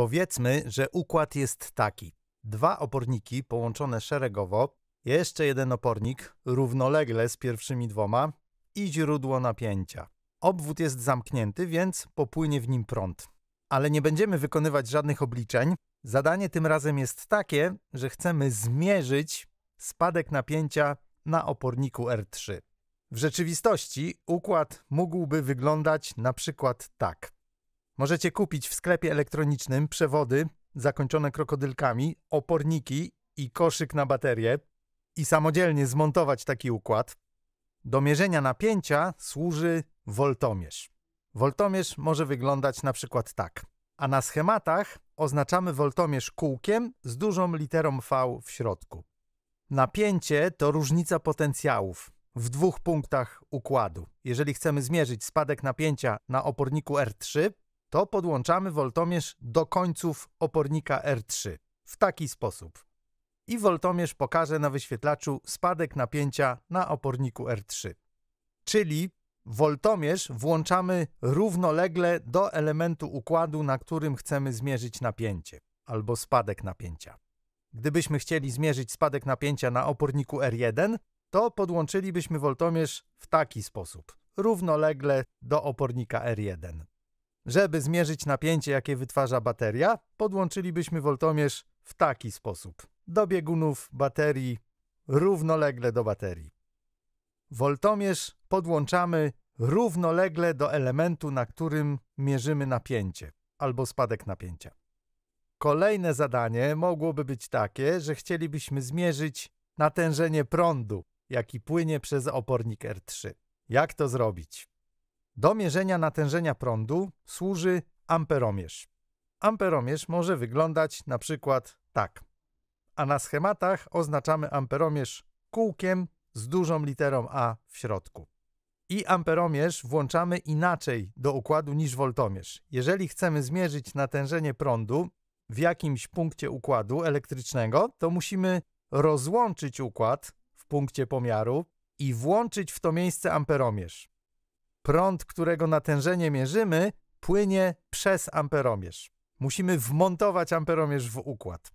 Powiedzmy, że układ jest taki. Dwa oporniki połączone szeregowo, jeszcze jeden opornik równolegle z pierwszymi dwoma i źródło napięcia. Obwód jest zamknięty, więc popłynie w nim prąd. Ale nie będziemy wykonywać żadnych obliczeń. Zadanie tym razem jest takie, że chcemy zmierzyć spadek napięcia na oporniku R3. W rzeczywistości układ mógłby wyglądać na przykład tak. Możecie kupić w sklepie elektronicznym przewody zakończone krokodylkami, oporniki i koszyk na baterie i samodzielnie zmontować taki układ. Do mierzenia napięcia służy woltomierz. Woltomierz może wyglądać na przykład tak, a na schematach oznaczamy woltomierz kółkiem z dużą literą V w środku. Napięcie to różnica potencjałów w dwóch punktach układu. Jeżeli chcemy zmierzyć spadek napięcia na oporniku R3, to podłączamy woltomierz do końców opornika R3 w taki sposób. I woltomierz pokaże na wyświetlaczu spadek napięcia na oporniku R3. Czyli woltomierz włączamy równolegle do elementu układu, na którym chcemy zmierzyć napięcie albo spadek napięcia. Gdybyśmy chcieli zmierzyć spadek napięcia na oporniku R1, to podłączylibyśmy woltomierz w taki sposób, równolegle do opornika R1. Żeby zmierzyć napięcie, jakie wytwarza bateria, podłączylibyśmy woltomierz w taki sposób. Do biegunów baterii równolegle do baterii. Woltomierz podłączamy równolegle do elementu, na którym mierzymy napięcie albo spadek napięcia. Kolejne zadanie mogłoby być takie, że chcielibyśmy zmierzyć natężenie prądu, jaki płynie przez opornik R3. Jak to zrobić? Do mierzenia natężenia prądu służy amperomierz. Amperomierz może wyglądać na przykład tak. A na schematach oznaczamy amperomierz kółkiem z dużą literą A w środku. I amperomierz włączamy inaczej do układu niż woltomierz. Jeżeli chcemy zmierzyć natężenie prądu w jakimś punkcie układu elektrycznego, to musimy rozłączyć układ w punkcie pomiaru i włączyć w to miejsce amperomierz prąd, którego natężenie mierzymy, płynie przez amperomierz. Musimy wmontować amperomierz w układ.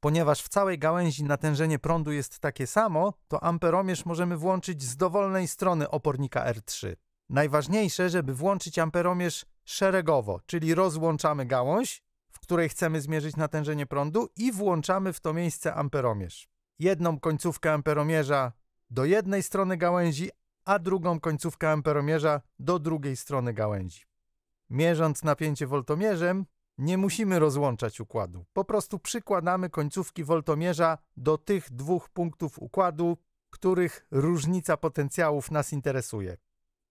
Ponieważ w całej gałęzi natężenie prądu jest takie samo, to amperomierz możemy włączyć z dowolnej strony opornika R3. Najważniejsze, żeby włączyć amperomierz szeregowo, czyli rozłączamy gałąź, w której chcemy zmierzyć natężenie prądu i włączamy w to miejsce amperomierz. Jedną końcówkę amperomierza do jednej strony gałęzi, a drugą końcówkę amperomierza do drugiej strony gałęzi. Mierząc napięcie woltomierzem, nie musimy rozłączać układu. Po prostu przykładamy końcówki woltomierza do tych dwóch punktów układu, których różnica potencjałów nas interesuje.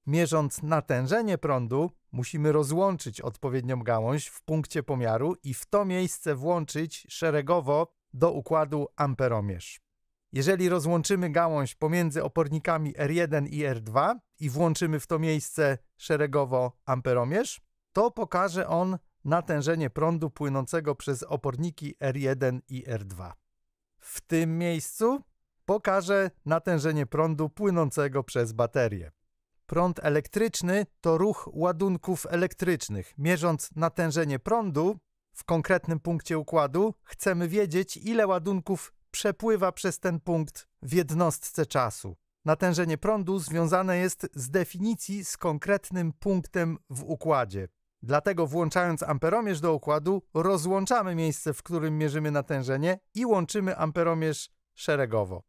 Mierząc natężenie prądu, musimy rozłączyć odpowiednią gałąź w punkcie pomiaru i w to miejsce włączyć szeregowo do układu amperomierz. Jeżeli rozłączymy gałąź pomiędzy opornikami R1 i R2 i włączymy w to miejsce szeregowo amperomierz, to pokaże on natężenie prądu płynącego przez oporniki R1 i R2. W tym miejscu pokaże natężenie prądu płynącego przez baterię. Prąd elektryczny to ruch ładunków elektrycznych. Mierząc natężenie prądu w konkretnym punkcie układu, chcemy wiedzieć, ile ładunków przepływa przez ten punkt w jednostce czasu. Natężenie prądu związane jest z definicji z konkretnym punktem w układzie. Dlatego włączając amperomierz do układu, rozłączamy miejsce, w którym mierzymy natężenie i łączymy amperomierz szeregowo.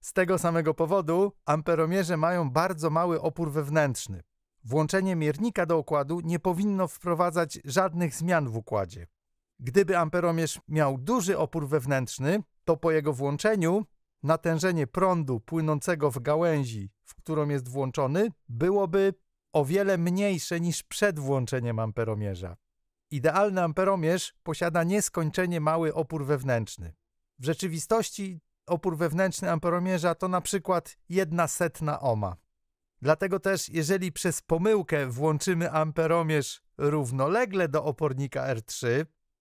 Z tego samego powodu amperomierze mają bardzo mały opór wewnętrzny. Włączenie miernika do układu nie powinno wprowadzać żadnych zmian w układzie. Gdyby amperomierz miał duży opór wewnętrzny, to po jego włączeniu natężenie prądu płynącego w gałęzi, w którą jest włączony, byłoby o wiele mniejsze niż przed włączeniem amperomierza. Idealny amperomierz posiada nieskończenie mały opór wewnętrzny. W rzeczywistości opór wewnętrzny amperomierza to na przykład jedna setna oma. Dlatego też, jeżeli przez pomyłkę włączymy amperomierz równolegle do opornika R3,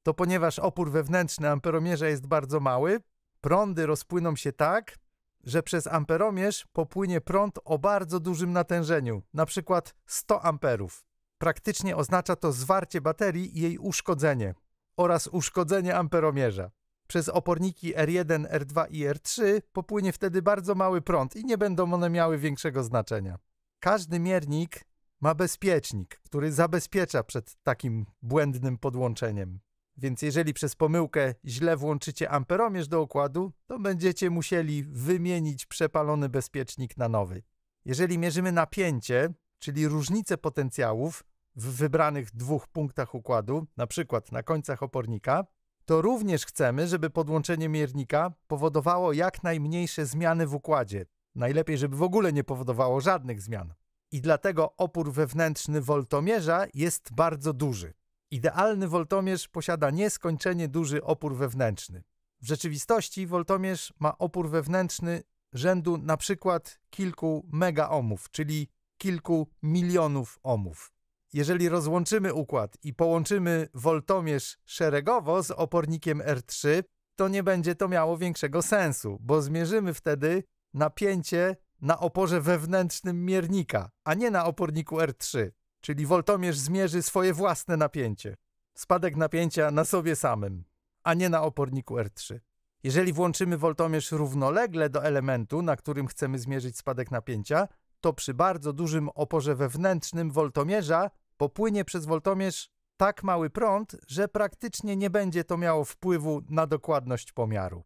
to ponieważ opór wewnętrzny amperomierza jest bardzo mały, Prądy rozpłyną się tak, że przez amperomierz popłynie prąd o bardzo dużym natężeniu, na przykład 100 amperów. Praktycznie oznacza to zwarcie baterii i jej uszkodzenie oraz uszkodzenie amperomierza. Przez oporniki R1, R2 i R3 popłynie wtedy bardzo mały prąd i nie będą one miały większego znaczenia. Każdy miernik ma bezpiecznik, który zabezpiecza przed takim błędnym podłączeniem. Więc jeżeli przez pomyłkę źle włączycie amperomierz do układu, to będziecie musieli wymienić przepalony bezpiecznik na nowy. Jeżeli mierzymy napięcie, czyli różnicę potencjałów w wybranych dwóch punktach układu, na przykład na końcach opornika, to również chcemy, żeby podłączenie miernika powodowało jak najmniejsze zmiany w układzie. Najlepiej, żeby w ogóle nie powodowało żadnych zmian. I dlatego opór wewnętrzny woltomierza jest bardzo duży. Idealny woltomierz posiada nieskończenie duży opór wewnętrzny. W rzeczywistości woltomierz ma opór wewnętrzny rzędu na przykład kilku megaomów, czyli kilku milionów omów. Jeżeli rozłączymy układ i połączymy woltomierz szeregowo z opornikiem R3, to nie będzie to miało większego sensu, bo zmierzymy wtedy napięcie na oporze wewnętrznym miernika, a nie na oporniku R3 czyli woltomierz zmierzy swoje własne napięcie. Spadek napięcia na sobie samym, a nie na oporniku R3. Jeżeli włączymy woltomierz równolegle do elementu, na którym chcemy zmierzyć spadek napięcia, to przy bardzo dużym oporze wewnętrznym woltomierza popłynie przez woltomierz tak mały prąd, że praktycznie nie będzie to miało wpływu na dokładność pomiaru.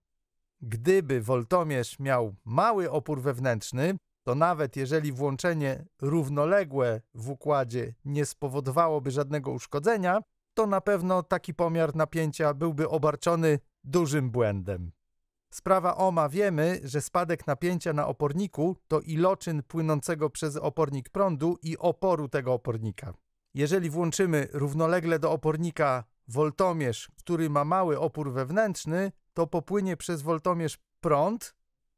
Gdyby woltomierz miał mały opór wewnętrzny, to nawet jeżeli włączenie równoległe w układzie nie spowodowałoby żadnego uszkodzenia, to na pewno taki pomiar napięcia byłby obarczony dużym błędem. Sprawa OMA wiemy, że spadek napięcia na oporniku to iloczyn płynącego przez opornik prądu i oporu tego opornika. Jeżeli włączymy równolegle do opornika woltomierz, który ma mały opór wewnętrzny, to popłynie przez woltomierz prąd,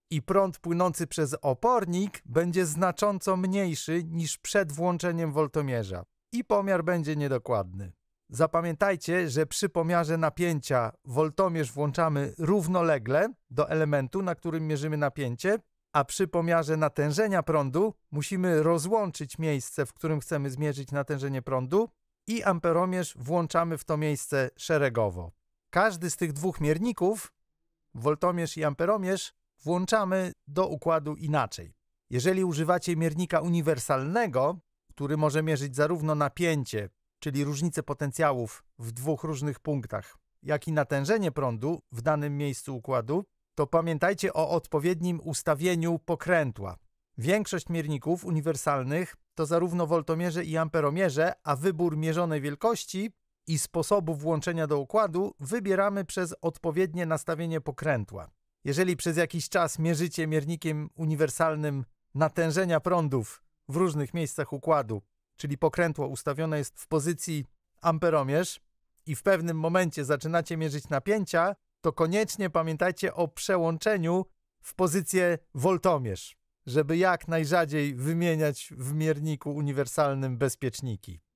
i prąd płynący przez opornik będzie znacząco mniejszy niż przed włączeniem woltomierza i pomiar będzie niedokładny. Zapamiętajcie, że przy pomiarze napięcia woltomierz włączamy równolegle do elementu, na którym mierzymy napięcie, a przy pomiarze natężenia prądu musimy rozłączyć miejsce, w którym chcemy zmierzyć natężenie prądu i amperomierz włączamy w to miejsce szeregowo. Każdy z tych dwóch mierników, woltomierz i amperomierz, włączamy do układu inaczej. Jeżeli używacie miernika uniwersalnego, który może mierzyć zarówno napięcie, czyli różnicę potencjałów w dwóch różnych punktach, jak i natężenie prądu w danym miejscu układu, to pamiętajcie o odpowiednim ustawieniu pokrętła. Większość mierników uniwersalnych to zarówno woltomierze i amperomierze, a wybór mierzonej wielkości i sposobu włączenia do układu wybieramy przez odpowiednie nastawienie pokrętła. Jeżeli przez jakiś czas mierzycie miernikiem uniwersalnym natężenia prądów w różnych miejscach układu, czyli pokrętło ustawione jest w pozycji amperomierz i w pewnym momencie zaczynacie mierzyć napięcia, to koniecznie pamiętajcie o przełączeniu w pozycję woltomierz, żeby jak najrzadziej wymieniać w mierniku uniwersalnym bezpieczniki.